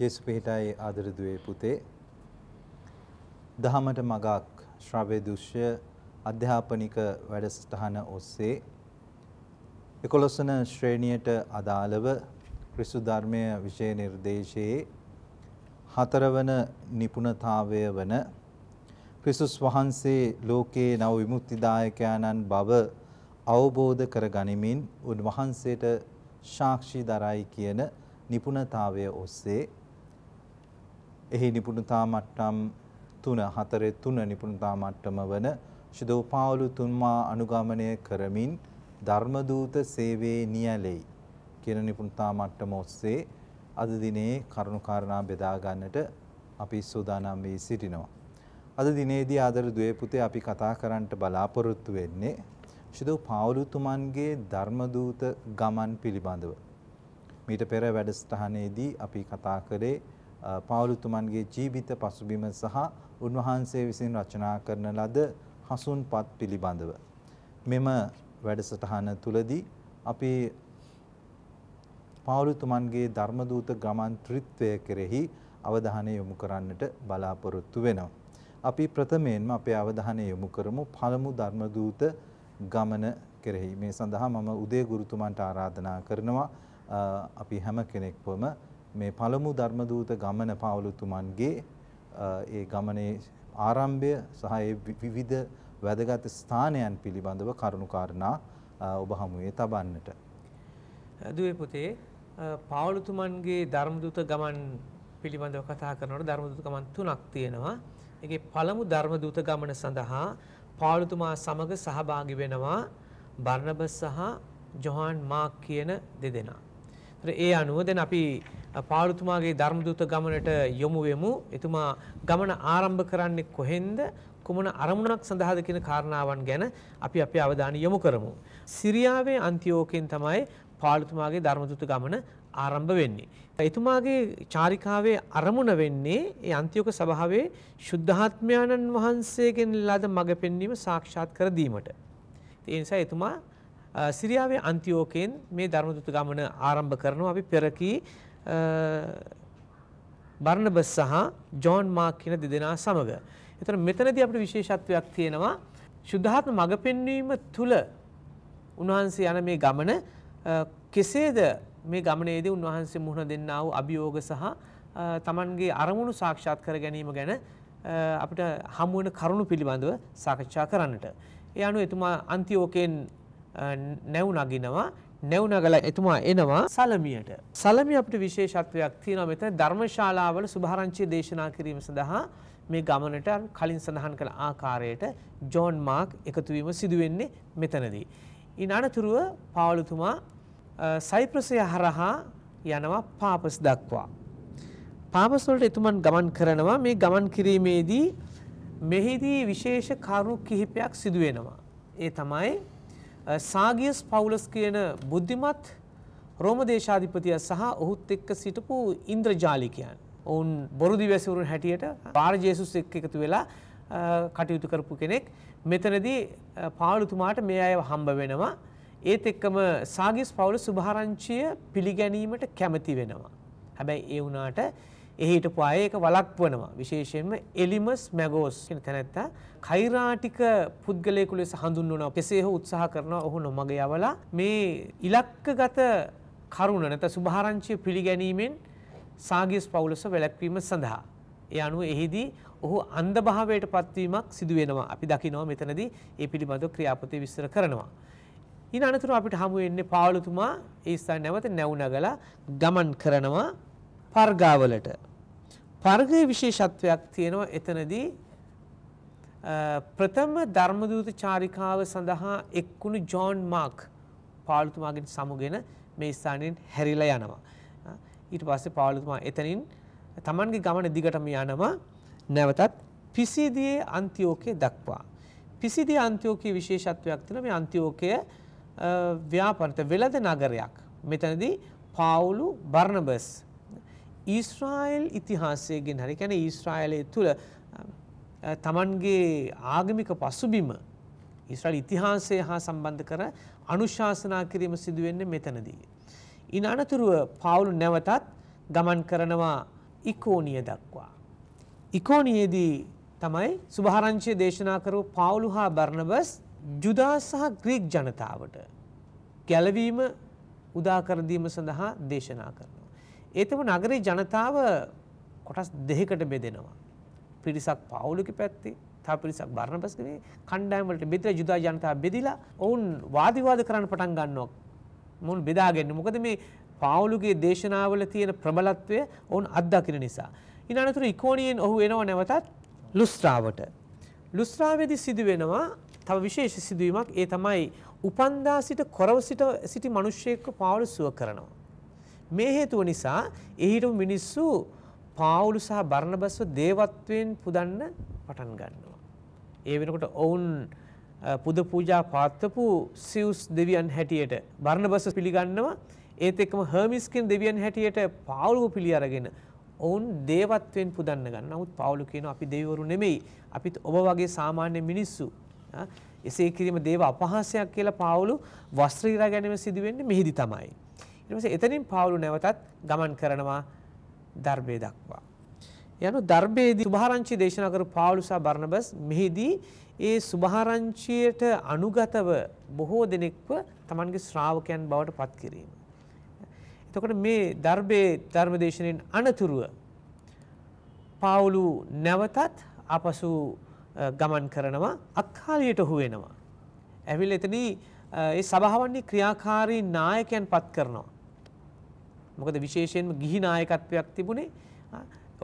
ජේසු පිහිටයි ආදරදුවේ පුතේ දහමට මගක් ශ්‍රවය දුෂ්‍ය අධ්‍යාපනික වැඩසටහන ඔස්සේ එකොළොස්සන ශ්‍රේණියට අදාළව ක්‍රිස්තු ධර්මය විෂය නිර්දේශයේ හතරවන නිපුණතාවය වන ක්‍රිස්තුස් වහන්සේ ලෝකයේ නව විමුක්තිදායකයාණන් බව අවබෝධ කර ගනිමින් උන්වහන්සේට සාක්ෂි දරයි කියන නිපුණතාවය ඔස්සේ එහි නිපුණතා මට්ටම් 3 4 3 නිපුණතා මට්ටම වන ශුදෝ පාවුලු තුන්මා අනුගමනය කරමින් ධර්ම දූත සේවයේ නියැලෙයි කියන නිපුණතා මට්ටම ඔස්සේ අද දිනේ කරුණු කාරණා බෙදා ගන්නට අපි සූදානම් වී සිටිනවා. අද දිනේදී ආදර දුවේ පුතේ අපි කතා කරන්නට බලාපොරොත්තු වෙන්නේ ශුදෝ පාවුලුතුමන්ගේ ධර්ම දූත ගමන් පිළිබඳව. මීට පෙර වැඩසටහනේදී අපි කතා කරේ පාවුලුතුමන්ගේ ජීවිත පසුබිම සහ උන්වහන්සේ විසින් රචනා කරන ලද හසුන්පත් පිළිබඳව. මෙම වැඩසටහන තුළදී අපි පාවුලුතුමන්ගේ ධර්මදූත ගමන් ත්‍රිත්වය කෙරෙහි අවධානය යොමු කරන්නට බලාපොරොත්තු වෙනවා. අපි ප්‍රථමයෙන්ම අපේ අවධානය යොමු කරමු පළමු ධර්මදූත ගමන කෙරෙහි. මේ සඳහා මම උදේ ගුරුතුමන්ට ආරාධනා කරනවා අපි හැම කෙනෙක්වම මේ පළමු ධර්මදූත ගමන පාවලුතුමන්ගේ ඒ ගමනේ ආරම්භය සහ ඒ විවිධ වැදගත් ස්ථානයන් පිළිබඳව කරුණු කාරණා ඔබ හමුවේ තබන්නට. දුවේ පුතේ පාවලුතුමන්ගේ ධර්මදූත ගමන් පිළිබඳව කතා කරනකොට ධර්මදූත ගමන් තුනක් තියෙනවා. ඒකේ පළමු ධර්මදූත ගමන සඳහා පාවලුතුමා සමග සහභාගී වෙනවා බර්නබස් සහ ජොහාන් මාක් කියන දෙදෙනා. ඒ අනුව දැන් අපි පාලුතුමාගේ ධර්මදූත ගමනට යොමු වෙමු. එතුමා ගමන ආරම්භ කරන්නේ කොහෙන්ද? කුමන අරමුණක් සඳහාද කියන කාරණාවන් ගැන අපි අපේ අවධානය යොමු කරමු. සිරියාවේ අන්තිෝකෙන් තමයි පාලතුමාගේ ධර්මදුත ගමන ආරම්භ වෙන්නේ. එතුමාගේ චාරිකාවේ අරමුණ වෙන්නේ ඒ අන්තිෝක සභාවේ ශුද්ධාත්මයාණන් වහන්සේගෙන් ලද මඟ පෙන්වීම සාක්ෂාත් කර දීමට. ඒ නිසා එතුමා සිරියාවේ අන්තිෝකෙන් මේ ධර්මදුත ගමන ආරම්භ කරනවා අපි පෙර කී බර්ණබස් සහ ජෝන් මාක් කියන දෙදෙනා සමග. එතන මෙතනදී අපිට විශේෂත්වයක් තියෙනවා සුද්ධාත්ම මඟ පෙන්වීම තුළ උන්වහන්සේ යන මේ ගමන කෙසේද මේ ගමනේදී උන්වහන්සේ මුහුණ දෙන්නා වූ අභියෝග සහ තමන්ගේ අරමුණු සාක්ෂාත් කර ගැනීම ගැන අපිට හමු වෙන කරුණු පිළිබඳව සාකච්ඡා කරන්නට. ඒ අනුව එතුමා අන්තිෝකෙන් නැව් නගිනවා නැවුනගල එතුමා එනවා සලමියට. සලමිය අපිට විශේෂත්වයක් තියෙනවා මෙතන ධර්මශාලාවල සුභාරංචිය දේශනා කිරීම සඳහා මේ ගමනට කලින් සඳහන් කළ ආකාරයට ජෝන් මාක් එකතු වීම සිදු වෙන්නේ මෙතනදී. ඉන් අනතුරුව පාවලතුමා සයිප්‍රසය හරහා යනවා පාපස් දක්වා. පාපස් වලට එතුමන් ගමන් කරනවා මේ ගමන් කිරීමේදී මෙහිදී විශේෂ කරුණු කිහිපයක් සිදු වෙනවා. ඒ තමයි සාගියස් පවුලස් කියන බුද්ධිමත් රෝම දේශාධිපතිය සහ ඔහුත් එක්ක සිටපු ඉන්ද්‍රජාලිකයන් ඔවුන් බොරුදි වැසිවරුන් හැටියට පාර ජේසුස් එක් එකතු වෙලා කටයුතු කරපු කෙනෙක් මෙතනදී පාලුතුමාට මේ අය හම්බ වෙනවා ඒත් එක්කම සාගිස් පවුල සුභාරංචිය පිළිගැනීමට කැමති වෙනවා හැබැයි ඒ වුණාට එහිටපු අය ඒක වළක්වනවා. විශේෂයෙන්ම එලිමස් මැගෝස් කියන තැනැත්තා කෛරාටික පුද්ගලයෙකු ලෙස හඳුන්වනවා. කෙසේ හෝ උත්සාහ කරනවා ඔහු නොමග යවලා මේ ඉලක්කගත කරුණ නැත්නම් සුභාරංචිය පිළිගැනීමෙන් සාගියස් පවුලස වැළැක්වීම සඳහා ඒ අනුව එහිදී ඔහු අන්ධභාවයට පත්වීමක් සිදු වෙනවා. අපි දකිනවා මෙතනදී ඒ පිළිබඳව ක්‍රියාපති විස්තර කරනවා. ඊන අනතුරුව අපිට හමු වෙන්නේ පාවලතුමා ඒ ස්ථානයේ නැවත නැවුනගලා ගමන් කරනවා පර්ගාවලට. වර්ගය විශේෂත්වයක් තියෙනවා එතනදී ප්‍රථම ධර්මදූත චාරිකාව සඳහා එක්කුණු ජෝන් මාක් පාලතුමාගෙන් සමුගෙන මේ ස්ථානයෙන් හැරිලා යනවා. ඊට පස්සේ පාලතුමා එතනින් තමන්ගේ ගමන දිගටම යනවා නැවතත් පිසිදියේ අන්තිෝකයේ දක්වා. පිසිදිය අන්තිෝකයේ විශේෂත්වයක් තියෙනවා මේ අන්තිෝකය ව්‍යාපරිත වෙළඳ නගරයක්. මෙතනදී පාවුලු බර්නබස් ඊස්රායිල් ඉතිහාසයගෙන් හරි කැන ඊස්රායිලය තුළ තමන්ගේ ආගමික පසුබිම ඉස්රායිල් ඉතිහාසය හා සම්බන්ධ කර අනුශාසනා කිරීම සිදුවෙන්න මෙතනදී. ඉන් අනතුරුව පවුලු නැවතත් ගමන් කරනවා ඉකෝනිය දක්වා. ඉකෝනියේදී තමයි සුභාරංචය දේශනා කරූ පවුලු හා බර්ණබස් ජුදා සහ ග්‍රීක් ජනතාවට ගැලවීම උදාකරදීම සඳහා දේශනා කරන. ඒතම නගරේ ජනතාව කොටස් දෙකකට බෙදෙනවා. පිරිසක් පාවුලික පැත්තේ තව පිරිසක් බර්ණබස්ගේ කණ්ඩායම් වලට බෙදලා ජුදා ජනතාව බෙදිලා ඔවුන් වාද විවාද කරන්න පටන් ගන්නවා. මොන් බෙදාගන්නේ. මොකද මේ පාවුලුගේ දේශනාවල තියෙන ප්‍රබලත්වය ඔවුන් අත්දකින නිසා. ඉන් අනතුරු ඉකෝනියෙන් ඔහු එනවා නැවතත් ලුස්ත්‍රාවට. ලුස්ත්‍රාවේදී සිදුවෙනවා තව විශේෂ සිදුවීමක් ඒ තමයි උපන්දා සිට කොරව සිට සිටි මිනිස්සෙක්ව පාවුල සුව කරනවා. මේ හේතුව නිසා එහිටු මිනිස්සු පාවුලු සහ බර්ණබස්ව දේවත්වයෙන් පුදන්න පටන් ගන්නවා. ඒ වෙනකොට ඔවුන් පුද පූජා පාත්තපු සිව්ස් දෙවියන් හැටියට බර්ණබස් පිළිගන්නවා ඒත් එක්කම හර්මිස්කින් දෙවියන් හැටියට පාවුලු පිළි අරගෙන ඔවුන් දේවත්වයෙන් පුදන්න ගන්න. නමුත් පාවුලු කියනවා අපි දෙවිවරු නෙමෙයි. අපිත් ඔබ වගේ සාමාන්‍ය මිනිස්සු. එසේ කිරීම දේව අපහාසයක් කියලා පාවුලු වස්ත්‍රීරා ගැනීම සිදු වෙන්නේ මෙහිදී තමයි. ඊට එතනින් පාවුල නැවතත් ගමන් කරනවා දර්බේ දක්වා. යනු දර්බේදී සුභාරංචි දේශනා කරපු පාවුල සහ බර්නබස් මෙහිදී ඒ සුභාරංචියට අනුගතව බොහෝ දෙනෙක්ව Tamanගේ ශ්‍රාවකයන් බවට පත් කිරීම. එතකොට මේ දර්බේ ධර්මදේශනෙන් අනතුරුව පාවුලු නැවතත් අපසු ගමන් කරනවා අක්කාලියට හු වෙනවා. ඇවිල් එතන ඒ සභාවන්නේ ක්‍රියාකාරී නායකයන් පත් කරනවා. මොකද විශේෂයෙන්ම ගිහි නායකත්වයක් තිබුණේ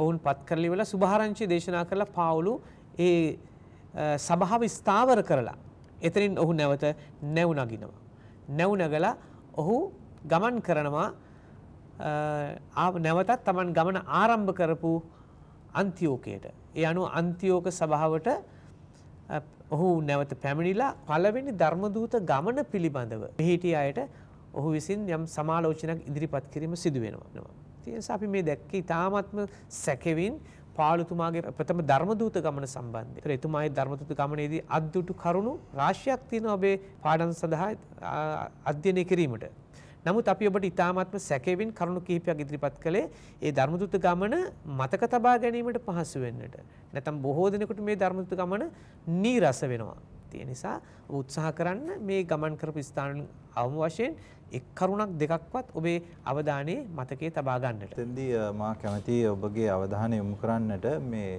ඔවුන් පත් කරලි වෙලා සුභාරංචි දේශනා කරලා පාවුලු ඒ සභාව ස්ථාවර කරලා එතනින් ඔහු නැවත නැව් නගිනවා. නැව් නගලා ඔහු ගමන් කරනවා නැවතත් තමන් ගමන ආරම්භ කරපු අන්තිෝකයට. ඒ අනුව අන්තිෝක සභාවට ඔහු නැවත පැමිණිලා පළවෙනි ධර්මදූත ගමන පිළිබඳව පිහිටි අයට ඔහු විසින් යම් සමාලෝචනයක් ඉදිරිපත් කිරීම සිදුවෙනවා. තියස අපි මේ දැක්කේ ඉතාමත්ම සැකෙවින් පාලතුමාගේ ප්‍රථම ධර්මදූත ගමන සම්බන්ධය. ඒතර එතුමාගේ ධර්මදූත ගමනේදී අද්දුටු කරුණු රාශියක් තියෙනවා ඔබේ පාඩම් සඳහා අධ්‍යයනය කිරීමට. නමුත් අපි ඔබට ඉතාමත්ම සැකෙවින් කරුණු කිහිපයක් ඉදිරිපත් කළේ ඒ ධර්මදූත ගමන මතක තබා ගැනීමට පහසු වෙන්නට. නැත්නම් බොහෝ දිනකට මේ ධර්මදූත ගමන නීරස වෙනවා. ඒ නිසා උත්සාහ කරන්න මේ ගමන් කරපු ස්ථාන අවම වශයෙන් එක් කරුණක් දෙකක්වත් ඔබේ අවධානයේ මතකයේ තබා ගන්නට. එතෙන්දී මා කැමති ඔබගේ අවධානය යොමු කරන්නට මේ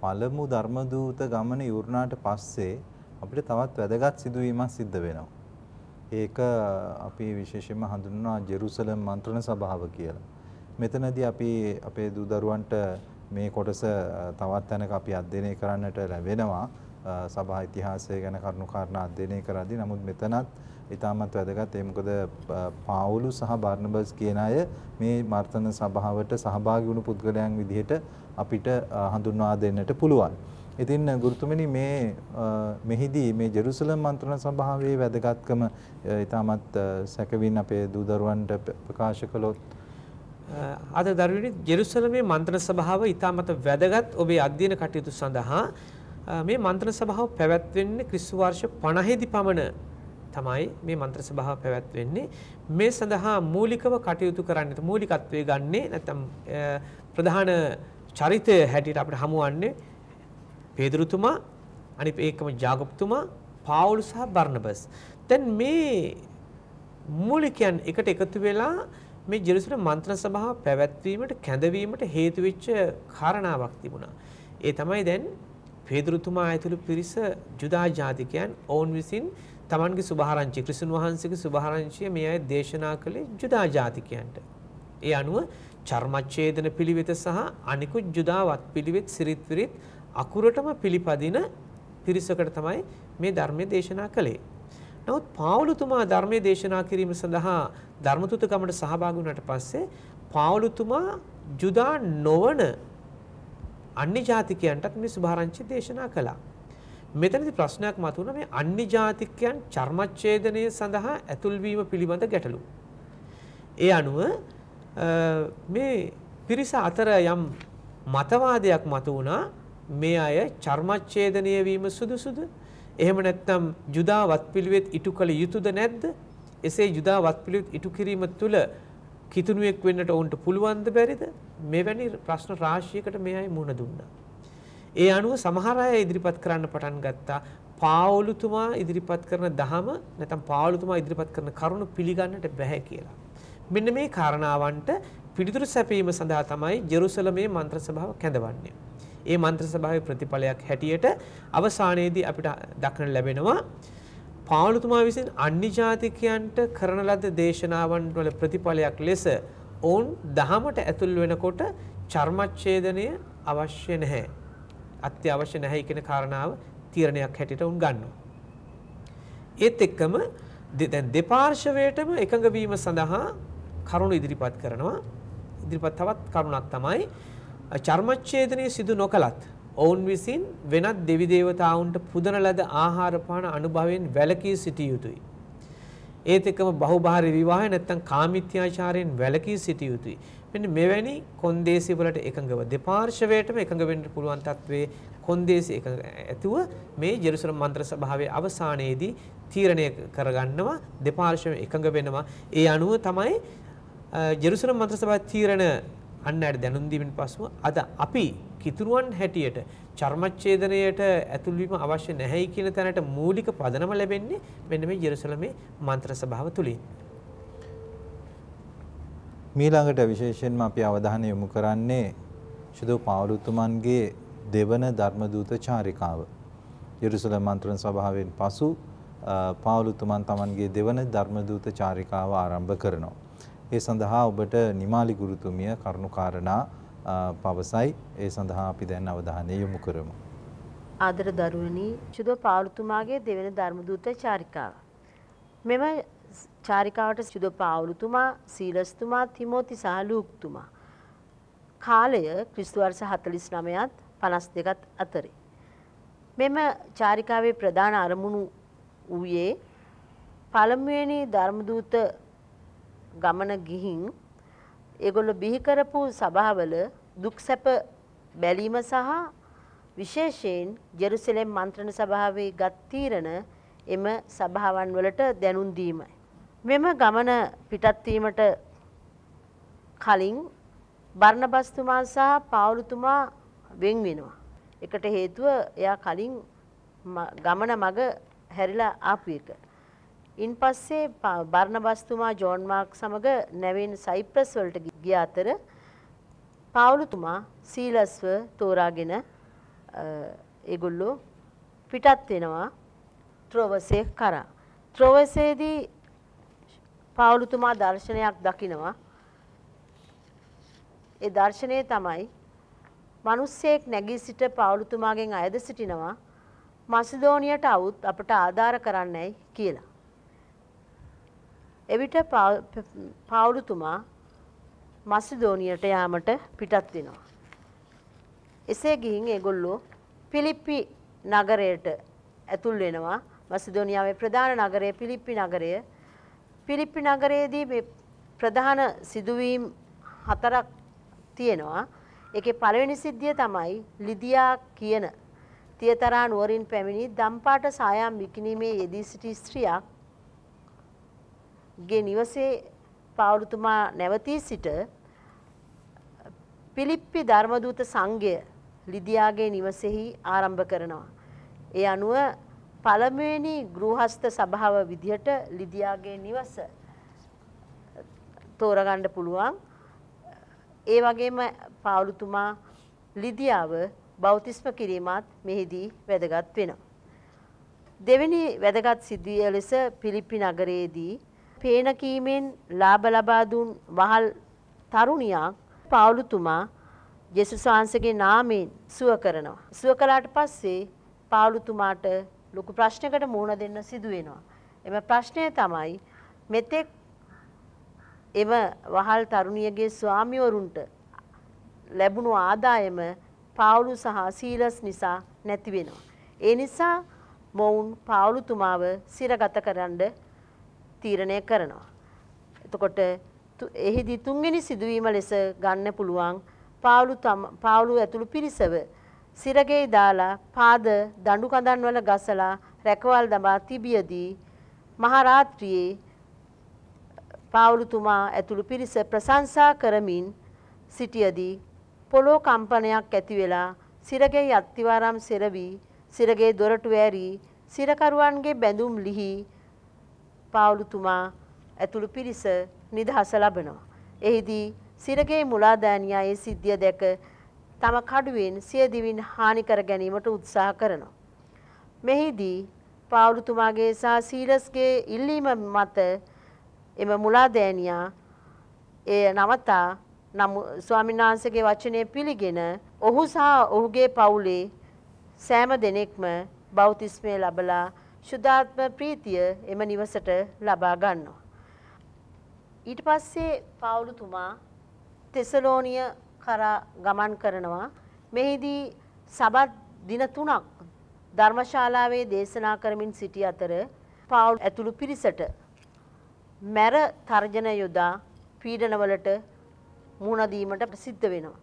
පළමු ධර්මදූත ගමන ඉවරනාට පස්සේ අපිට තවත් වැදගත් සිදුවීමක් සිද්ධ වෙනවා. ඒක අපි විශේෂයෙන්ම හඳුන්වනවා ජෙරුසලම් මන්ත්‍රණ සභාව කියලා. මෙතනදී අපි අපේ දූදරුවන්ට මේ කොටස තවත් තැනක අපි අධ්‍යයනය කරන්නට ලැබෙනවා. සභා ඉතිහාසය ගැන කරුණු කාරණා අධ්‍යයනය කරද්දී නමුත් මෙතනත් ඉතාමත් වැදගත්. ඒ මොකද පාවුලු සහ බර්නබස් කියන අය මේ මර්තන සභාවට සහභාගී වුණු පුද්ගලයන් විදිහට අපිට හඳුන්වා දෙන්නට පුළුවන්. ඉතින් ගුරුතුමනි මේ මෙහිදී මේ ජෙරුසලම් මන්ත්‍රණ සභාවේ වැදගත්කම ඉතාමත් සැකවින් අපේ දූදරුවන්ට ප්‍රකාශ කළොත් අද දරුවනි ජෙරුසලමේ මන්ත්‍රණ සභාව ඉතාමත් වැදගත් ඔබේ අධ්‍යයන කටයුතු සඳහා මේ මන්ත්‍රණ සභාව පැවැත්වෙන්නේ ක්‍රිස්තු වර්ෂ 50 දී පමණ තමයි මේ මන්ත්‍ර සභාව පැවැත්වෙන්නේ මේ සඳහා මූලිකව කටයුතු කරන්නට මූලිකත්වය ගන්නේ නැත්නම් ප්‍රධාන චරිතය හැටියට අපිට හමුවන්නේ පේදුරුතුමා අනිත් ඒකම ජාගොප්තුමා පාවුල් සහ බර්නබස් දැන් මේ මූලිකයන් එකට එකතු වෙලා මේ ජෙරුසලම් මන්ත්‍රණ සභාව පැවැත්වීමට කැඳවීමට හේතු වෙච්ච කාරණාවක් තිබුණා. ඒ තමයි දැන් පේදුරුතුමා ඇතුළු පිරිස ජුදා ජාතිකයන් ඔවුන් විසින් තමන්ගේ සුභාරංචි ක්‍රිසුන් වහන්සේගේ සුභාරංචිය මේ අය දේශනා කළේ ජුදා ජාතිකයන්ට. ඒ අනුව චර්මච්ඡේදන පිළිවෙත සහ අනිකුත් ජුදාවත් පිළිවෙත් සිරිත් විරිත් අකුරටම පිළිපදින පිරිසකට තමයි මේ ධර්මය දේශනා කළේ. නමුත් පාවුලතුමා ධර්මය දේශනා කිරීම සඳහා ධර්මතුත ගමට සහභාගී වුණාට පස්සේ පාවුලතුමා ජුදා නොවන අන්‍ය ජාතිකයන්ටත් මේ සුභාරංචි දේශනා කළා. මෙතනදි ප්‍රශ්නයක් මතුවන මේ අන්‍ය ජාතිකයන් චර්මච්ඡේදනය සඳහා ඇතුල්වීම පිළිබඳ ගැටලු. ඒ අනුව මේ පිරිස අතර යම් මතවාදයක් මතු වුණා මේ අය චර්මච්ඡේදනය වීම සුදුසුද? එහෙම නැත්නම් ජුදා වත්පිළිවෙත් ඉටු කළ යුතුද නැද්ද? එසේ ජුදා වත්පිළිවෙත් ඉටු කිරීම තුළ කිතුණුවෙක් වෙන්නට ඔවුන්ට පුළුවන්ද බැරිද? මෙවැනි ප්‍රශ්න රාශියකට මේ අය මුහුණ දුන්නා. ඒ අනුව සමහර අය ඉදිරිපත් කරන්න පටන් ගත්තා. පාවොලුතුමා ඉදිරිපත් කරන දහම නැත්නම් පාවොලුතුමා ඉදිරිපත් කරන කරුණු පිළිගන්නට බැහැ කියලා. මෙන්න මේ කාරණාවන්ට පිළිතුරු සැපීම සඳහා තමයි ජෙරුසලමේ මන්ත්‍ර සභාව කැඳවන්නේ. ඒ මන්ත්‍ර සභාවේ ප්‍රතිඵලයක් හැටියට අවසානයේදී අපිට දක්නට ලැබෙනවා පාලුතුමා විසින් අන්‍ය ජාතිකයන්ට කරන ලද දේශනාවන් වල ප්‍රතිඵලයක් ලෙස ඔවුන් දහමට ඇතුල් වෙනකොට චර්මච්ඡේදනය අවශ්‍ය නැහැ. අත්‍යවශ්‍ය නැහැ කියන කාරණාව තීරණයක් හැටියට උන් ගන්නවා. ඒත් එක්කම දැන් දෙපාර්ශවයටම එකඟ වීම සඳහා කරුණු ඉදිරිපත් කරනවා. ඉදිරිපත් තවත් කරුණක් තමයි චර්මච්ඡේදනය සිදු නොකලත් ඔවුන් විසින් වෙනත් දෙවි දේවතාවුන්ට පුදන ලද ආහාර පාන අනුභවයෙන් වැළකී සිටිය යුතුයි. ඒත් එකම බහුභාරී විවාහය නැත්තම් කාමීත්‍යාචාරයෙන් වැළකී සිටිය යුතුයි. මෙන්න මෙවැනි කොන්දේසි වලට එකඟව දෙපාර්ශවයටම එකඟ වෙන්න පුළුවන් තත්වයේ කොන්දේසි එකඟ ඇතුව මේ ජෙරුසලම් මන්ත්‍ර සභාවේ අවසානයේදී තීරණය කරගන්නවා දෙපාර්ශවය එකඟ වෙනවා ඒ අනුව තමයි ජෙරුසලම් මන්ත්‍ර සභාවේ තීරණ අන්න ඇයට දැනුම් දීමෙන් පසුව අද අපි කිතුරුවන් හැටියට චර්මච්ඡේදනයට ඇතුළුවීම අවශ්‍ය නැහැයි කියන තැනට මූලික පදනම ලැබෙන්නේ මෙන්න මේ ජෙරුසලමේ මන්ත්‍ර සභාව තුලින්. මීළඟට විශේෂයෙන්ම අපි අවධානය යොමු කරන්නේ ශිදු පාවුලුතුමන්ගේ දෙවන ධර්මදූත චාරිකාව. යෙරුසලම් මන්ත්‍රණ සභාවෙන් පසු පාවුලුතුමන් තමන්ගේ දෙවන ධර්මදූත චාරිකාව ආරම්භ කරනවා. ඒ සඳහා ඔබට නිමාලි ගුරුතුමිය කරුණුකාරණා පවසයි. ඒ සඳහා අපි දැන් අවධානය යොමු කරමු. ආදර දරුවනි, ශිදු පාවුලුතුමාගේ දෙවන ධර්මදූත චාරිකාව. මෙම චාරිකාවට සුද පාවුලුතුමා සීලස්තුමා තිමෝති සහ ලූක්තුමා. කාලය ක්‍රිස්තුවර්ෂ හතලිස් නමයත් පනස් දෙකත් අතරේ. මෙම චාරිකාවේ ප්‍රධාන අරමුණු වූයේ පළමුවෙනි ධර්මදූත ගමන ගිහින් ඒගොල්ල බිහිකරපු සභාවල දුක්සැප බැලීම සහ විශේෂයෙන් ජෙරුසලෙම් මන්ත්‍රණ සභාවේ ගත් තීරණ එම සභාවන් වලට දැනුම් දීමයි. මෙම ගමන පිටත්වීමට කලින් බර්ණබස්තුමා සහ පාවුලුතුමා වෙන් වෙනවා. එකට හේතුව එයා කලින් ගමන මග හැරිලා ආපු එක. ඉන් පස්සේ බර්ණබස්තුමා ජෝන් මාක් සමග නැවෙන් සයිප්‍රස් වලට ගිය අතර පාවුලුතුමා සීලස්ව තෝරාගෙන ඒගොල්ලෝ පිටත් වෙනවා ත්‍රොවසේ කරා. ත්‍රොවසේදී පාවුලුතුමා දර්ශනයක් දකිනවා. ඒ දර්ශනය තමයි මිනිස්සෙක් නැගී සිට පාවුලුතුමාගෙන් අයද සිටිනවා මැසිඩෝනියට આવුත් අපට ආධාර කරන්නයි කියලා. එවිට පාවුලුතුමා මැසිඩෝනියට යාමට පිටත් වෙනවා. එසේ ගිහින් ඒගොල්ලෝ පිලිප්පි නගරයට ඇතුල් වෙනවා. මැසිඩෝනියාවේ ප්‍රධාන නගරය පිලිප්පි නගරය පිලිප්පි නගරයේදී මේ ප්‍රධාන සිදුවීම් හතරක් තියෙනවා. ඒකේ පළවෙනි සිද්ධිය තමයි ලිදියා කියන තියතරා නුවරින් පැමිණි දම්පාට සායම් විකිණීමේ යෙදී සිටි ස්ත්‍රියක් ගේ නිවසේ පාවුලුතුමා නැවතී සිට පිලිප්පි ධර්මදූත සංඝය ලිදියාගේ නිවසේහි ආරම්භ කරනවා. ඒ අනුව පළමුවෙනි ගෘහස්ත සභාව විදිහට ලිදියාගේ නිවස තෝරගන්න පුළුවන්. ඒ වගේම පාවුලුතුමා ලිදියාව බෞතිස්ම කිරීමත් මෙහිදී වැදගත් වෙනවා. දෙවෙනි වැදගත් සිද්ධිය ලෙස පිලිප්පි නගරයේදී පේනකීමෙන් ලාභ ලබා දුන් වහල් තරුණියක් පාවුලුතුමා ජේසුස් වහන්සේගේ නාමයෙන් සුව කරනවා. සුව කළාට පස්සේ පාවුලුතුමාට ලොකු ප්‍රශ්නකට මුහුණ දෙන්න සිදු වෙනවා. එම ප්‍රශ්නය තමයි මෙතෙක් එම වහල් තරුණියගේ ස්වාමිවරුන්ට ලැබුණු ආදායම පාවුලු සහ සීලස් නිසා නැති වෙනවා. ඒ නිසා මොවුන් පාවුලුතුමාව සිරගත කරන්න තීරණය කරනවා. එතකොට එහිදී තුන්වෙනි සිදුවීම ලෙස ගන්න පුළුවන් පාවුලු ඇතුළු පිරිසව සිරගෙයි දාලා පාද දඬු කඳන් වල ගසලා රැකවල් දමා තිබියදී මහරාත්‍රියේ පාවුලුතුමා ඇතුළු පිරිස ප්‍රශංසා කරමින් සිටියදී පොළොව කම්පනයක් ඇති වෙලා සිරගෙයි අත්තිවාරම් සෙරවි සිරගේ දොරටු ඇරි සිරකරුවන්ගේ බැඳුම් ලිහි පාවුලුතුමා ඇතුළු පිරිස නිදහස ලබනවා. එහිදී සිරගේ මුලාදෑනියා ඒ සිද්ධිය දැක තම කඩුවෙන් සිය දිවින් හානි කර ගැනීමට උත්සාහ කරනවා. මෙහිදී පාවුලුතුමාගේ සහ සීලස්ගේ ඉල්ලීම මත එම මුලාදෑනියා එය නවතා නම් ස්වාමිනාන්සගේ වචනය පිළිගෙන ඔහු සහ ඔහුගේ පවුලේ සෑම දෙනෙක්ම බෞතිස්මය ලබලා ශුද්ධාත්ම ප්‍රීතිය එම නිවසට ලබා ගන්නවා. ඊට පස්සේ පාවුලුතුමා තෙසලෝනිය කරා ගමන් කරනවා. මෙහිදී සබත් දින තුනක් ධර්මශාලාවේ දේශනා කරමින් සිටි අතර පාවුල් ඇතුළු පිරිසට මැර තර්ජන යොදා පීඩනවලට මුහුණ දීමට සිද්ධ වෙනවා.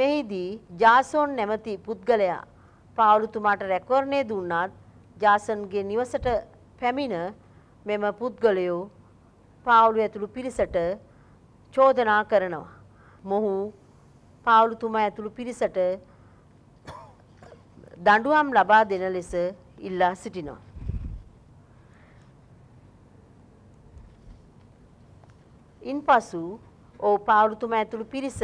මෙහිදී ජාසොන් නැමැති පුද්ගලයා පාවුලතුමාට රැකවරණය දුන්නත් ජාසන්ගේ නිවසට පැමිණ මෙම පුද්ගලයෝ පාවුලු ඇතුළු පිරිසට චෝදනා කරනවා. මොහු පාවුලුතුමා ඇතුළු පිරිසට දඬුවම් ලබා දෙන ලෙස ඉල්ලා සිටිනවා. ඉන්පසු ඕ පාවුලුතුමා ඇතුළු පිරිස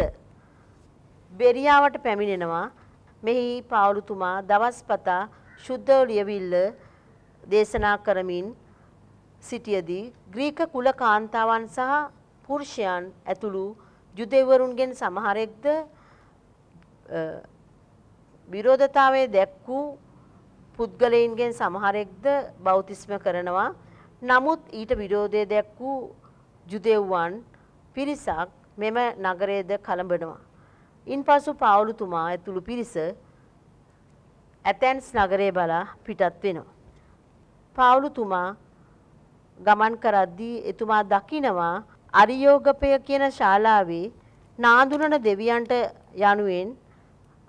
බෙරියාවට පැමිණෙනවා. මෙහි පාවුලුතුමා දවස්පතා ශුද්ධ ලියවිල්ල දේශනා කරමින් සිටියදී ග්‍රීක කුල කාන්තාවන් සහ පුරුෂයන් ඇතුළු යුදෙවරුන්ගෙන් සමහරෙක්ද විරෝධතාවය දැක්වූ පුද්ගලයින්ගෙන් සමහරෙක්ද බෞතිස්ම කරනවා. නමුත් ඊට විරෝධය දැක්වූ ජුදෙව්වන් පිරිසක් මෙම නගරයේද කළඹනවා. ඉන් පසු පාවුලුතුමා ඇතුළු පිරිස ඇතැන්ස් නගරේ බලා පිටත් වෙනවා. පාවුලුතුමා ගමන් කරද්දී එතුමා දකිනවා අරියෝගපය කියන ශාලාවේ නාඳුනන දෙවියන්ට යනුවෙන්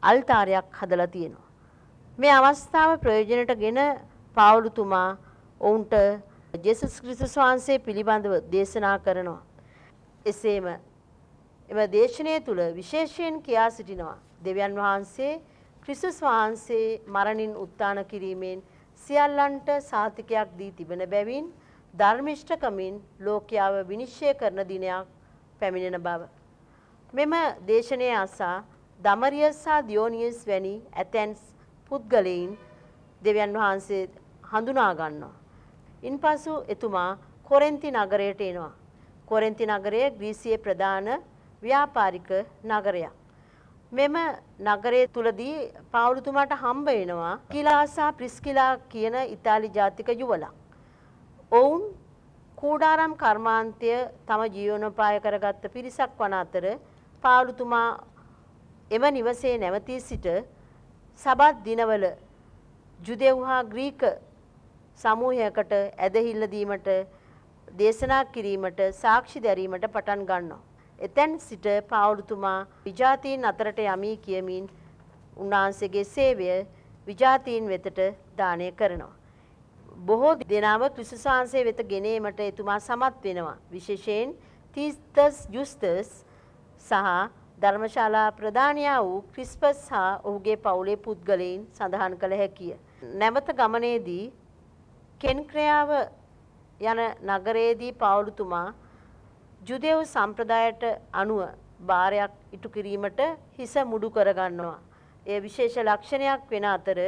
අල්තාරයක් හදලා තියෙනවා. මේ අවස්ථාව ප්‍රයෝජනටගෙන පාවුලුතුමා ඔවුන්ට ජෙසුස් ක්‍රිස්තුස් වහන්සේ පිළිබඳව දේශනා කරනවා. එසේම එම දේශනය තුළ විශේෂයෙන් කියා සිටිනවා. දෙවියන් වහන්සේ ක්‍රිස්තුස් වහන්සේ මරණින් උත්තාන කිරීමෙන් සියල්ලන්ට සාතිකයක් දී තිබෙන බැවින් ධර්මිෂ්ඨකමින් ලෝකයාව විනිශ්චය කරන දිනයක් පැමිණෙන බව. මෙම දේශනය අසා දමරියස් සහ දියෝනියස් වැනි ඇතැන් පුද්ගලයින් දෙවියන් වහන්සේ හඳුනා ගන්නවා. ඉන්පසු එතුමා කොරෙන්ති නගරයට එනවා. කොරෙන්ති නගරය ග්‍රීසියේ ප්‍රධාන ව්‍යාපාරික නගරයක්. මෙම නගරය තුලදී පාවුලුතුමාට හම්බ වෙනවා කිලාසා ප්‍රිස්කිලා කියන ඉතාලි ජාතික යුවලක්. ඔවුන් කූඩාරම් කර්මාන්තය තම ජීවනෝපාය කරගත්ත පිරිසක් වන අතර පාලුතුමා එම නිවසේ නැවතී සිට සබත් දිනවල ජුදෙව් හා ග්‍රීක සමූහයකට ඇදහිල්ල දීමට දේශනා කිරීමට සාක්ෂි දැරීමට පටන් ගන්නවා. එතැන් සිට පාවුලුතුමා විජාතීන් අතරට යමී කියමින් උන්වහන්සේගේ සේවය විජාතීන් වෙතට දානය කරනවා. බොහෝ දෙනාව ක්‍රිස්තුස් වහන්සේ වෙත ගෙනීමට එතුමා සමත් වෙනවා. විශේෂයෙන් තීස්තස් යුස්තස් සහ ධර්මශාලා ප්‍රධානියා වූ ක්‍රිස්පස් හා ඔහුගේ පවුලේ පුද්ගලයන් සඳහන් කළ හැකිය. නැවත ගමනේදී කෙන්ක්‍රයාව යන නගරයේදී පාවුලුතුමා ජුදෙව් සම්ප්‍රදායට අනුව බාරයක් ඉටු කිරීමට හිස මුඩු කරගන්නවා. එය විශේෂ ලක්ෂණයක් වෙන අතර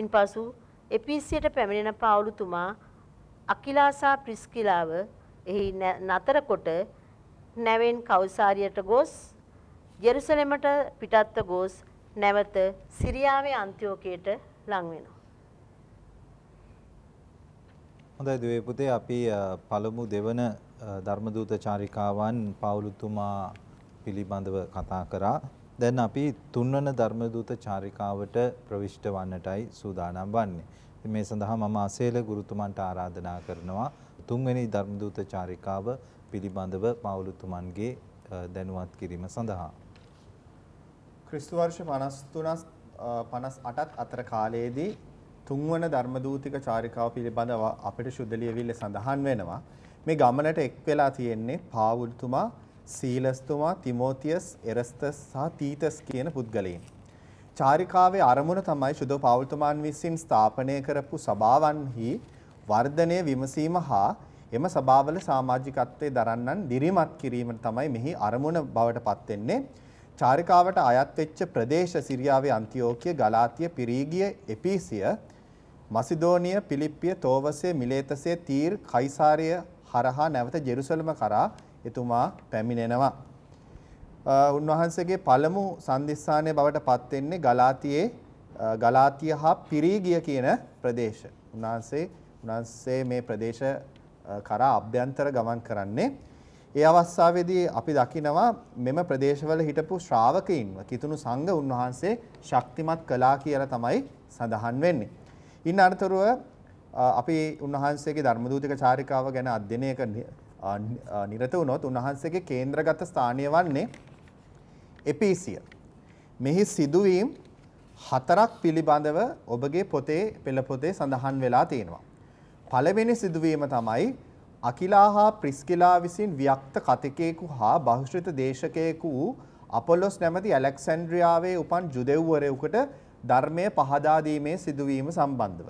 ඉන්පසු එපිස්සියට පැමිණෙන පාවුලුතුමා අකිලාසා ප්‍රිස්කිලාව එහි නතර කොට නැවෙන් කවුසාරියට ගොස් ජෙරුසලෙමට පිටත්ව ගොස් නැවත සිරියාවේ අන්තිෝකයට ලං වෙනවා. හොඳයි දුවේ පුතේ අපි පළමු දෙවන ධර්මදූත චාරිකාවන් පාවුලුතුමා පිළිබඳව කතා කරා. දැන් අපි තුන්වන ධර්මදූත චාරිකාවට ප්‍රවිෂ්ට වන්නටයි සූදානම් වන්නේ. මේ සඳහා මම අසේල ගුරුතුමන්ට ආරාධනා කරනවා තුන්වෙනි ධර්මදූත චාරිකාව පිළිබඳව පාවුලුතුමන්ගේ දැනුවත් කිරීම සඳහා. ක්‍රිස්තු වර්ෂ 53 58ත් අතර කාලයේදී තුන්වන ධර්මදූතික චාරිකාව පිළිබඳව අපිට සුද්ධ ලියවිල්ල සඳහන් වෙනවා. මේ ගමනට එක් වෙලා තියෙන්නේ පාවුලුතුමා, සීලස්තුමා, තිමෝතියස්, එරස්තස් සහ තීතස් කියන පුද්ගලයන්. චාරිකාවේ අරමුණ තමයි ශුද්ධ පාවුල්තුමාන් විසින් ස්ථාපනය කරපු සභාවන්හි වර්ධනය විමසීම හා එම සභාවල සමාජිකත්වයේ දරන්නන් දිරිමත් කිරීම තමයි මෙහි අරමුණ බවට පත් වෙන්නේ. චාරිකාවට අයත් වෙච්ච ප්‍රදේශ සිරියාවේ අන්තිෝකිය, ගලාතිය, පිරීගිය, එපීසිය, මසිදෝනිය, පිලිප්පිය, තෝවසේ, මිලේතසේ, තීර්, කයිසාරිය හරහා නැවත ජෙරුසලම කරා එතුමා පැමිණෙනවා. උන්වහන්සේගේ පළමු සන්දිස්ථානය බවට පත් වෙන්නේ ගලාතියේ ගලාතිය හා පිරීගිය කියන ප්‍රදේශ. උන්වහන්සේ උන්වහන්සේ මේ ප්‍රදේශ කරා අභ්‍යන්තර ගමන් කරන්නේ. ඒ අවස්ථාවේදී අපි දකිනවා මෙම ප්‍රදේශවල හිටපු ශ්‍රාවකයින්ව කිතුණු සංඝ උන්වහන්සේ ශක්තිමත් කළා කියලා තමයි සඳහන් වෙන්නේ. ඉන් අනතුරුව අපි උන්වහන්සේගේ ධර්මදූතික චාරිකාව ගැන අධ්‍යයනය නිරත වුණොත් උන්වහන්සේගේ කේන්ද්‍රගත ස්ථානය වන්නේ එපීසිය. මෙහි සිදුවීම් හතරක් පිළිබඳව ඔබගේ පොතේ පෙළ පොතේ සඳහන් වෙලා තියෙනවා. පළවෙනි සිදුවීම තමයි අකිලා හා ප්‍රිස්කිලා විසින් ව්‍යක්ත කතිකයෙකු හා බහුශ්‍රිත දේශකයෙකු වූ අපොලොස් නැමැති ඇලෙක්සැන්ඩ්‍රියාවේ උපන් ජුදෙව්වරයෙකුට ධර්මය පහදා දීමේ සිදුවීම සම්බන්ධව.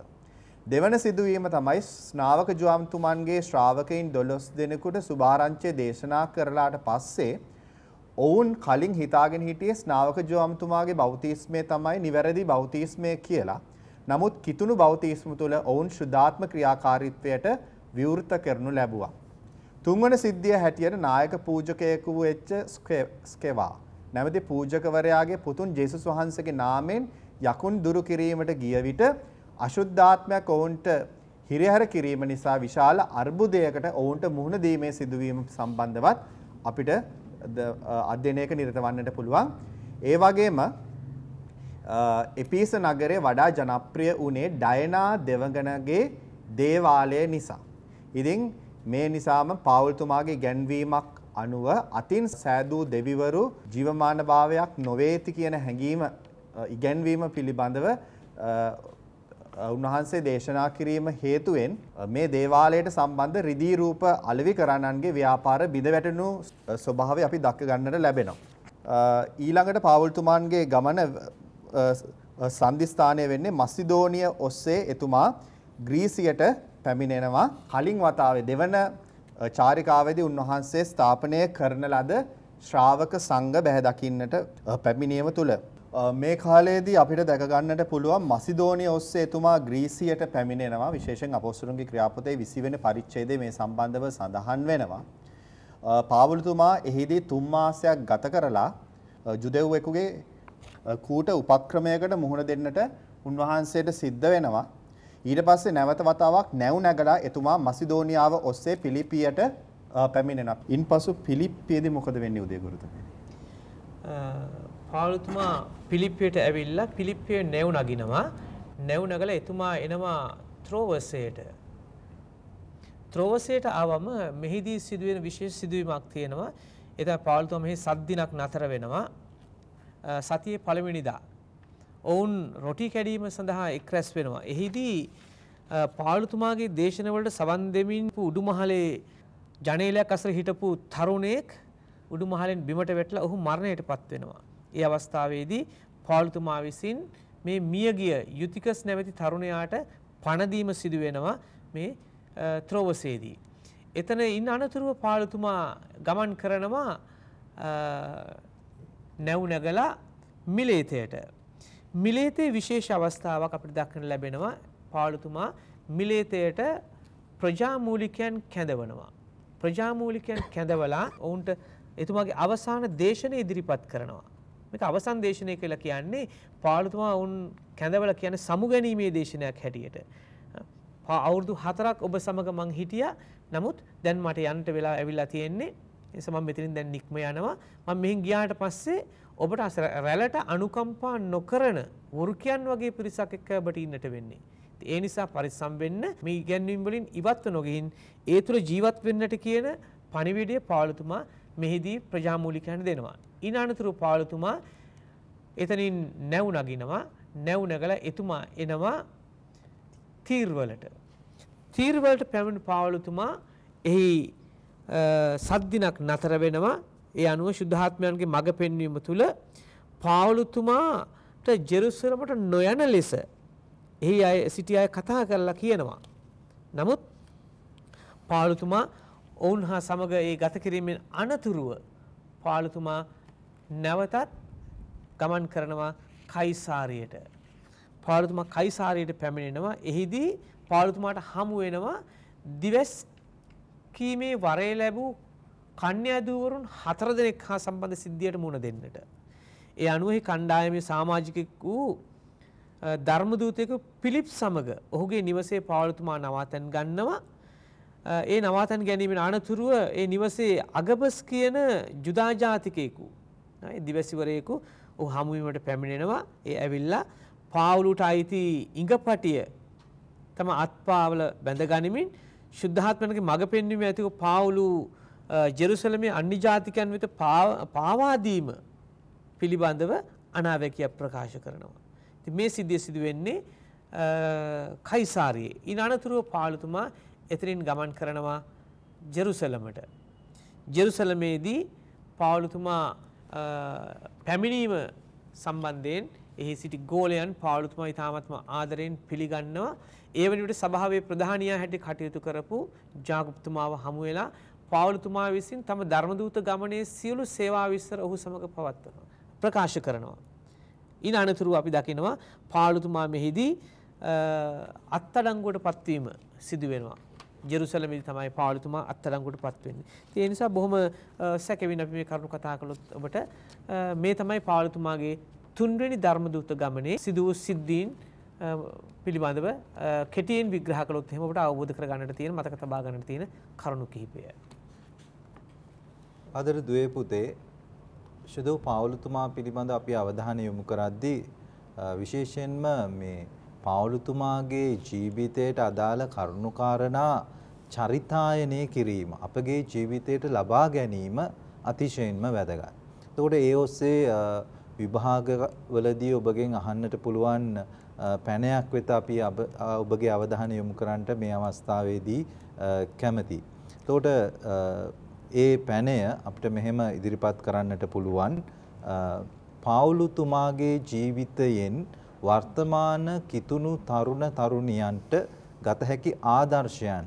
දෙවන සිදුවීම තමයි ස්නාවක ජුවම්තුමන්ගේ ශ්‍රාවකයින් 12 දෙනෙකුට සුභාරංචිය දේශනා කරලාට පස්සේ ඔවුන් කලින් හිතාගෙන හිටියේ ස්නාවක ජෝමතුමාගේ බෞතිස්මය තමයි නිවැරදි බෞතිස්මය කියලා. නමුත් කිතුුණු බෞතිස්ම තුළ ඔවුන් ශුද්ධාත්ම ක්‍රියාකාරීත්වයට විවෘත කරනු ලැබුවා. තුන්වන සිද්ධිය හැටියට නායක පූජකයකු වෙච්ච ස්කෙවා. නැමති පූජකවරයාගේ පුතුන් ජෙසුස් වහන්සගේ නාමෙන් යකුන් දුරු කිරීමට ගිය විට අශුද්ධාත්මයක් ඔවුන්ට හිරිහැර කිරීම නිසා විශාල අර්බුදයකට ඔවුන්ට මුහුණ දීමේ සිදුවීම සම්බන්ධවත් අපිට අධ්‍යනයක නිරත වන්නට පුළුවන්. ඒ වගේම එපීස නගරේ වඩා ජනප්‍රිය වනේ ඩයනා දෙවගනගේ දේවාලය නිසා. ඉතින් මේ නිසාම පවුල්තුමාගේ ගැන්වීමක් අනුව අතින් සෑදූ දෙවිවරු ජීවමාන භාවයක් නොවේති කියන හැඟීම ඉගැන්වීම පිළිබඳව උන්වහන්සේ දේශනා කිරීම හේතුවෙන් මේ දේවාලයට සම්බන්ධ රිදී රූප අලෙවි කරන්නන්ගේ ව්‍යාපාර බිඳ වැටෙනු ස්වභාවය අපි දක්ක ගන්නට ලැබෙනවා. ඊළඟට පාවල්තුමාන්ගේ ගමන සන්ධිස්ථානය වෙන්නේ මස්සිදෝනිය ඔස්සේ එතුමා ග්‍රීසියට පැමිණෙනවා කලින් වතාවේ දෙවන චාරිකාවේදී උන්වහන්සේ ස්ථාපනය කරන ලද ශ්‍රාවක සංඝ බැහැ දකින්නට පැමිණීම තුළ මේ කාලයේදී අපිට දැක ගන්නට පුළුවන් මසිදෝනිය ඔස්සේ එතුමා ග්‍රීසියට පැමිණෙනවා විශේෂයෙන් අපොස්තුලන්ගේ ක්‍රියාපතේ 20 වෙනි පරිච්ඡේදයේ මේ සම්බන්ධව සඳහන් වෙනවා. පාවුලතුමා එහිදී තුන් මාසයක් ගත කරලා ජුදෙව්වෙකුගේ කූට උපක්‍රමයකට මුහුණ දෙන්නට උන්වහන්සේට සිද්ධ වෙනවා. ඊට පස්සේ නැවත වතාවක් නැව් නැගලා එතුමා මසිදෝනියාව ඔස්සේ පිලිපියට පැමිණෙනවා. ඉන්පසු පිලිප්පියේදී මොකද වෙන්නේ උදේ ගුරුතුමනි? පාලුතුමා පිලිප්පියට ඇවිල්ලා පිලිප්පිය නැව් නගිනවා. නැව් නගලා එතුමා එනවා ත්‍රෝවසයට. ත්‍රෝවසයට ආවම මෙහිදී සිදුවෙන විශේෂ සිදුවීමක් තියෙනවා. එදා පාලුතුමා මෙහි සත් දිනක් නතර වෙනවා. සතියේ පළවෙනිදා. ඔවුන් රොටි කැඩීම සඳහා එක්රැස් වෙනවා. එහිදී පාලුතුමාගේ දේශනවලට සවන් දෙමින් උඩුමහලේ ජනේලයක් අසර හිටපු තරුණයෙක් උඩුමහලෙන් බිමට වැටලා ඔහු මරණයට පත් වෙනවා. ඒ අවස්ථාවේදී පාලුතුමා විසින් මේ මියගිය යුතිකස් නැමැති තරුණයාට පණදීම සිදු වෙනවා මේ ත්‍රෝවසේදී. එතන ඉන්න අනතුරුව පාලුතුමා ගමන් කරනවා නැව් නැගලා මිලේතයට. මිලේතේ විශේෂ අවස්ථාවක් අපිට දක්න ලැබෙනවා පාලුතුමා මිලේතයට ප්‍රජාමූලිකයන් කැඳවනවා. ප්‍රජාමූලිකයන් කැඳවලා ඔවුන්ට එතුමාගේ අවසාන දේශනය ඉදිරිපත් කරනවා. මේක අවසන් දේශනය කියලා කියන්නේ පාලුතුමා වුන් කැඳවල කියන්නේ සමුගැනීමේ දේශනයක් හැටියට. අවුරුදු 4ක් ඔබ සමග මං හිටියා. නමුත් දැන් මට යන්නට වෙලා ඇවිල්ලා තියෙන්නේ. ඒ නිසා මම මෙතනින් දැන් නික්ම යනවා. මම මෙහෙන් ගියාට පස්සේ ඔබට රැළට අනුකම්පා නොකරන වෘකයන් වගේ පිරිසක් එක්ක ඔබට ඉන්නට වෙන්නේ. ඒ නිසා පරිස්සම් වෙන්න මේ ඉගැන්වීම් වලින් ඉවත්ව නොගින් ඒ තුල ජීවත් වෙන්නට කියන පණිවිඩය පාලුතුමා මෙහිදී ප්‍රජාමූලිකයන්ට දෙනවා. ඉන් අනතුරු පාලුතුමා එතනින් නැව් නගිනවා නැව් නගලා එතුමා එනවා තීර්වලට තීර්වලට පැමිණ පාවලතුමා එහි සද්දිනක් නතර වෙනවා ඒ අනුව ශුද්ධාත්මයන්ගේ මඟ පෙන්වීම තුළ පාවලුතුමාට ජෙරුසලමට නොයන ලෙස එහි අය සිටි අය කතා කරලා කියනවා. නමුත් පාලුතුමා ඔවුන් හා සමග ඒ ගත කිරීමෙන් අනතුරුව පාලුතුමා නැවතත් ගමන් කරනවා කයිසාරියට. පාලතුමා කයිසාරියට පැමිණෙනවා. එහිදී පාලතුමාට හමු වෙනවා දිවස් කීමේ වරේ ලැබූ කන්‍යාදූවරුන් හතර දෙනෙක් හා සම්බන්ධ සිද්ධියට මුණ දෙන්නට. ඒ අනුවෙහි කණ්ඩායමේ සමාජිකෙක් වූ ධර්මදූතයෙකු පිලිප් සමග ඔහුගේ නිවසේ පාලතුමා නවාතැන් ගන්නවා. ඒ නවාතැන් ගැනීමෙන් අනතුරුව ඒ නිවසේ අගබස් කියන ජුදාජාතිකයෙකු දිවැසිවරයෙකු ඔහු හමුවීමට පැමිණෙනවා ඒ ඇවිල්ලා පාවුලුට අයිති ඉඟපටිය තම අත්පාවල බැඳගනිමින් ශුද්ධාත්මනක මඟ පෙන්වීම ඇතිව පාවුලු ජෙරුසලමේ අන්‍ය ජාතිකයන් වෙත පාවාදීම පිළිබඳව අනාවැකයක් ප්‍රකාශ කරනවා. ඉතින් මේ සිද්ධිය සිදු වෙන්නේ කයිසාරියේ. ඊන අනතුරුව පාලුතුමා එතනින් ගමන් කරනවා ජෙරුසලමට. ජෙරුසලමේදී පාවුලතුමා පැමිණීම සම්බන්ධයෙන් එහි සිටි ගෝලයන් පාලුතුමා ඉතාමත්ම ආදරයෙන් පිළිගන්නවා. ඒ වෙනුවට සභාවේ ප්‍රධානියා හැටි කටයුතු කරපු ජාගුප්තුමාව හමු වෙලා පාවලතුමා විසින් තම ධර්මදූත ගමනේ සියලු සේවා විස්තර ඔහු සමග පවත්වනවා. ප්‍රකාශ කරනවා. ඉන් අනතුරුව අපි දකිනවා පාලුතුමා මෙහිදී අත්තඩංගුවට පත්වීම සිදුවෙනවා. ජෙරුසලමෙදි තමයි පාවලතුමා අත්අඩංගුවට පත් වෙන්නේ. ඒ නිසා බොහොම සැකෙවින් අපි මේ කරුණු කතා කළොත් ඔබට මේ තමයි පාවලතුමාගේ තුන්වෙනි ධර්මදූත ගමනේ සිදු වූ සිද්ධීන් පිළිබඳව කෙටියෙන් විග්‍රහ කළොත් එහෙම අපට අවබෝධ කර ගන්නට තියෙන මතක තබා ගන්නට තියෙන කරුණු කිහිපය. ආදර දුවේ පුතේ ශුදෝ පාවුලතුමා පිළිබඳ අපි අවධානය යොමු කරද්දී විශේෂයෙන්ම මේ පාවුලුතුමාගේ ජීවිතයට අදාළ කරුණුකාරණා චරිතායනය කිරීම අපගේ ජීවිතයට ලබා ගැනීම අතිශයෙන්ම වැදගත්. එතකොට ඒ ඔස්සේ විභාගවලදී ඔබගෙන් අහන්නට පුළුවන් පැනයක් වෙත අපි ඔබගේ අවධානය යොමු කරන්නට මේ අවස්ථාවේදී කැමති. එතකොට ඒ පැනය අපිට මෙහෙම ඉදිරිපත් කරන්නට පුළුවන් පාවුලුතුමාගේ ජීවිතයෙන් වර්තමාන කිතුණු තරුණ තරුණියන්ට ගත හැකි ආදර්ශයන්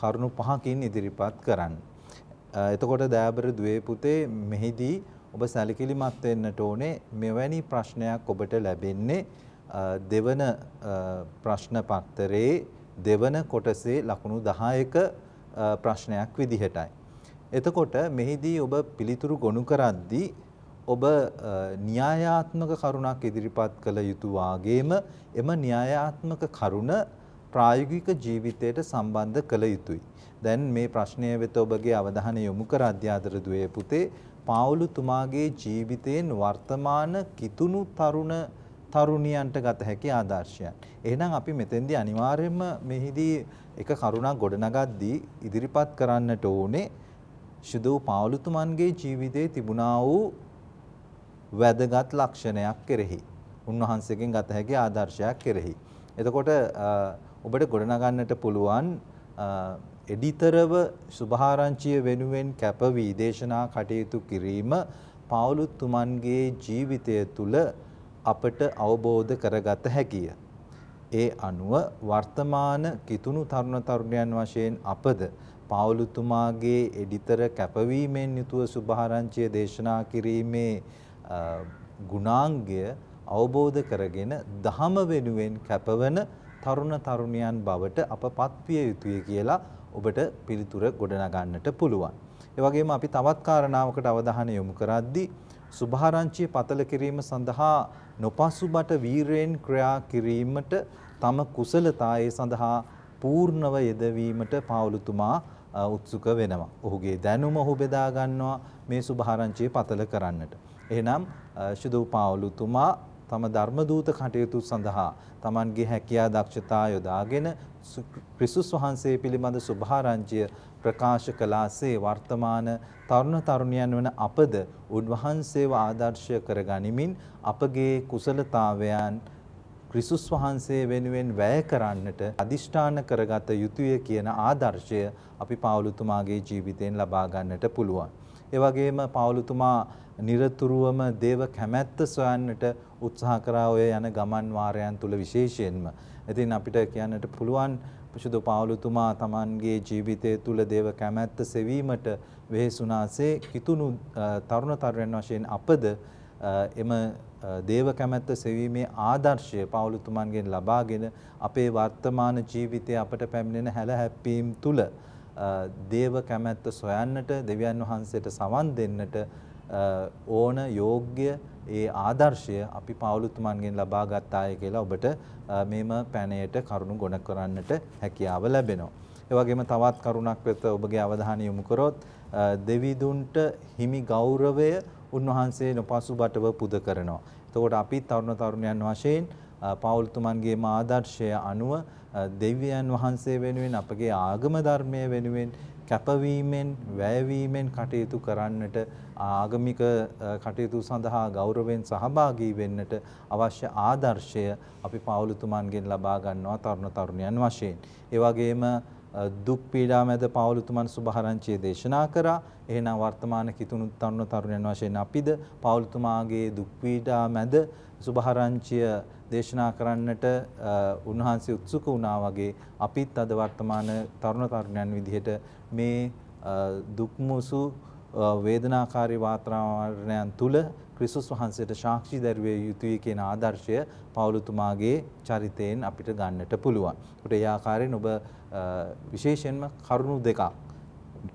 කරුණු පහකින් ඉදිරිපත් කරන්න. එතකොට දෑබර දුවේ පුතේ මෙහිදී ඔබ සැලකිලිමත් වෙන්නට ඕනේ මෙවැනි ප්‍රශ්නයක් ඔබට ලැබෙන්නේ දෙවන ප්‍රශ්න පත්තරේ දෙවන කොටසේ ලකුණු 10ක ප්‍රශ්නයක් විදිහටයි. එතකොට මෙහිදී ඔබ පිළිතුරු ගොනු කරද්දී ඔබ න්‍යායාත්මක කරුණක් ඉදිරිපත් කළ යුතු වාගේම එම න්‍යායාත්මක කරුණ ප්‍රායෝගික ජීවිතයට සම්බන්ධ කළ යුතුයි. දැන් මේ ප්‍රශ්නය වෙත ඔබගේ අවධානය යොමු කර අධ්‍යාතර දුවේ පුතේ පාවුලු තුමාගේ ජීවිතයෙන් වර්තමාන කිතුණු තරුණ තරුණියන්ට ගත හැකි ආදර්ශයන්. එහෙනම් අපි මෙතෙන්දී අනිවාර්යයෙන්ම මෙහිදී එක කරුණක් ගොඩනගද්දී ඉදිරිපත් කරන්නට ඕනේ සුදු පාවුලුතුමන්ගේ ජීවිතයේ තිබුණා වූ වැදගත් ලක්ෂණයක් කෙරෙහි උන්වහන්සේගෙන් ගත හැකි ආදර්ශයක් කෙරෙහි. එතකොට ඔබට ගොඩනගන්නට පුළුවන් එඩිතරව සුභාරංචිය වෙනුවෙන් කැපවී දේශනා කටයුතු කිරීම පාවුලුතුමන්ගේ ජීවිතය තුළ අපට අවබෝධ කරගත හැකිය. ඒ අනුව වර්තමාන කිතුුණු තරුණ තරුණයන් වශයෙන් අපද පාවුලුතුමාගේ එඩිතර කැපවීමෙන් යුතුව සුභාරංචිය දේශනා කිරීමේ ගුණාංගය අවබෝධ කරගෙන දහම වෙනුවෙන් කැපවන තරුණ තරුණියන් බවට අප පත්විය යුතුය කියලා ඔබට පිළිතුර ගොඩනගන්නට පුළුවන්. ඒ වගේම අපි තවත් කාරණාවකට අවධානය යොමු කරද්දී සුභාරංචිය පතල කිරීම සඳහා නොපසුබට වීරයෙන් ක්‍රියා කිරීමට තම කුසලතායේ සඳහා පූර්ණව යෙදවීමට පාවුලුතුමා උත්සුක වෙනවා. ඔහුගේ දැනුම ඔහු බෙදා ගන්නවා මේ සුභාරංචිය පතල කරන්නට. එහෙනම් ශුදූ පාවුලුතුමා තම ධර්මදූත කටයුතු සඳහා තමන්ගේ හැකියා දක්ෂතා යොදාගෙන ක්‍රිස්තුස් වහන්සේ පිළිබඳ සුභාරංචිය ප්‍රකාශ කළාසේ වර්තමාන තරුණ තරුණියන් වන අපද උන්වහන්සේව ආදර්ශය කරගනිමින් අපගේ කුසලතාවයන් ක්‍රිස්තුස් වහන්සේ වෙනුවෙන් වැය කරන්නට අදිෂ්ඨාන කරගත යුතුය කියන ආදර්ශය අපි පාවුලුතුමාගේ ජීවිතයෙන් ලබා ගන්නට පුළුවන්. ඒ වගේම පාවුලුතුමා নিরතුරුවම දේව කැමැත්ත සොයන්නට උත්සාහ කරා ඔය යන ගමන් වාරයන් තුල විශේෂයෙන්ම. ඉතින් අපිට කියන්නට පුළුවන් පුෂුද පාවුලතුමා තමන්ගේ ජීවිතය තුළ දේව කැමැත්ත සෙවීමට වෙහෙසුනාසේ කිතුුණු තරුණ තරුවන් වශයෙන් අපද එම දේව කැමැත්ත සෙවීමේ ආදර්ශය පාවුලුතුමන්ගෙන් ලබාගෙන අපේ වර්තමාන ජීවිතය අපට පැමිණෙන හැල හැප්පීම් තුළ දේව කැමැත්ත සොයන්නට දෙවියන් වහන්සේට සවන් දෙන්නට ඕන යෝග්‍ය ඒ ආදර්ශය අපි පාවලුතුමන්ගෙන් ලබා ගත්තාය කියලා ඔබට මේම පැනයට කරුණු ගොඩ කරන්නට හැකියාව ලැබෙනවා. ඒ වගේම තවත් කරුණක් වෙත ඔබගේ අවධානය යොමු කරොත් දෙවිදුන්ට හිමි ගෞරවය උන්වහන්සේ නොපසුබටව පුද කරනවා. එතකොට අපි තරුණ තරුණයන් වශයෙන් පාවුල්තුමන්ගේ ආදර්ශය අනුව දෙවියන් වහන්සේ වෙනුවෙන් අපගේ ආගම ධර්මය වෙනුවෙන් කැපවීමෙන් වැයවීමෙන් කටයුතු කරන්නට ආගමික කටයුතු සඳහා ගෞරවයෙන් සහභාගී වෙන්නට අවශ්‍ය ආදර්ශය අපි පාවුලතුමන්ගෙන් ලබා ගන්නවා තරුණ තරුණියන් වශයෙන්. ඒ වගේම දුක් පීඩා මැද පාවුලතුමන් සුභාරංචිය දේශනා කරා. එහෙනම් වර්තමාන කිතුණු තරුණ තරුණයන් වශයෙන් අපිද පාවුලතුමාගේ දුක් පීඩා මැද සුභාරංචිය දේශනා කරන්නට උන්වහන්සේ උත්සුක වුණා වගේ අපිත් අද වර්තමාන තරුණ තරුණයන් විදිහට මේ දුක්මුසු වේදනාකාරී වාතාවරණයන් තුල ක්‍රිස්තුස් වහන්සේට සාක්ෂි දැරුවේ යුතුය කියන ආදර්ශය පවුලතුමාගේ චරිතයෙන් අපිට ගන්නට පුළුවන්. ඒකට ඒ ආකාරයෙන් ඔබ විශේෂයෙන්ම කරුණු දෙකක්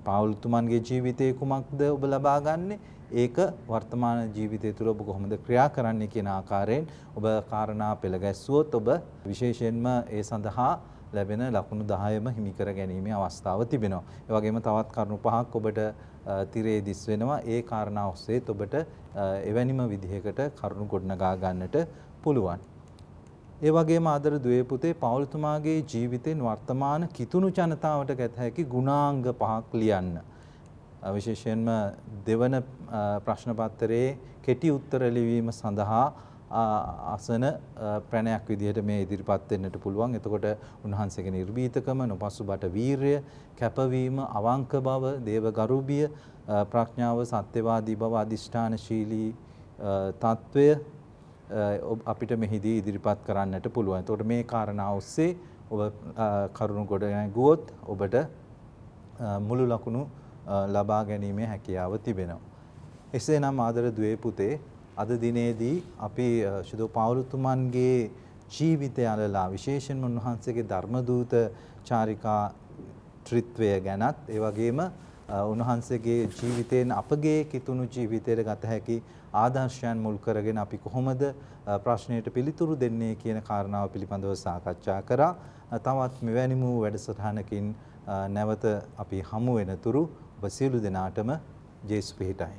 පාවුලතුමන්ගේ ජීවිතයේ කුමක්ද ඔබ ලබා ගන්නේ? ඒක වර්තමාන ජීවිතය තුළ ඔබ කොහොමද ක්‍රියා කරන්නේ කියන ආකාරයෙන් ඔබ කාරණා පෙළ ගැස්සුවොත් ඔබ විශේෂයෙන්ම ඒ සඳහා ලැබෙන ලකුණු 10ම හිමි කර ගැනීමේ අවස්ථාව තිබෙනවා. ඒ වගේම තවත් කරුණු පහක් ඔබට තිරේ දිස් වෙනවා. ඒ කාරණා ඔස්සේ ඔබට එවැනිම විදිහකට කරුණු ගොඩනගා ගන්නට පුළුවන්. ඒ වගේම ආදර දුවේ පුතේ පවුල්තුමාගේ ජීවිතෙන් වර්තමාන කිතුණු ජනතාවට ගත හැකි ගුණාංග පහක් ලියන්න. විශේෂයෙන්ම දෙවන ප්‍රශ්න පත්‍රයේ කෙටි උත්තර ලිවීම සඳහා අසන ප්‍රණයක් විදිහට මේ ඉදිරිපත් වෙන්නට පුළුවන්. එතකොට උන්වහන්සේගේ නිර්භීතකම, නොපසුබට වීරය, කැපවීම, අවංක බව, දේවගරුබිය, ප්‍රඥාව, සත්‍යවාදී බව, අදිෂ්ඨානශීලී తත්වය අපිට මෙහිදී ඉදිරිපත් කරන්නට පුළුවන්. එතකොට මේ කාරණා ඔස්සේ ඔබ කරුණු ගොඩ ගුවොත් ඔබට මුළු ලකුණු ලබා ගැනීමේ හැකියාව තිබෙනවා. එසේනම් ආදර දුවේ පුතේ අද දිනේදී අපි ශිදෝ පාවුලුතුමන්ගේ ජීවිතය අලලා විශේෂයෙන්ම උන්වහන්සේගේ ධර්මදූත චාරිකා ත්‍රිත්වය ගැනත් ඒ වගේම උන්වහන්සේගේ ජීවිතයෙන් අපගේ කිතුණු ජීවිතයට ගත හැකි ආදර්ශයන් මුල් කරගෙන අපි කොහොමද ප්‍රශ්නයට පිළිතුරු දෙන්නේ කියන කාරණාව පිළිබඳව සාකච්ඡා කරා. තවත් මෙවැනි වූ වැඩසටහනකින් නැවත අපි හමු වෙනතුරු ඔබ සියලු දෙනාටම ජේසු පිහිටයි.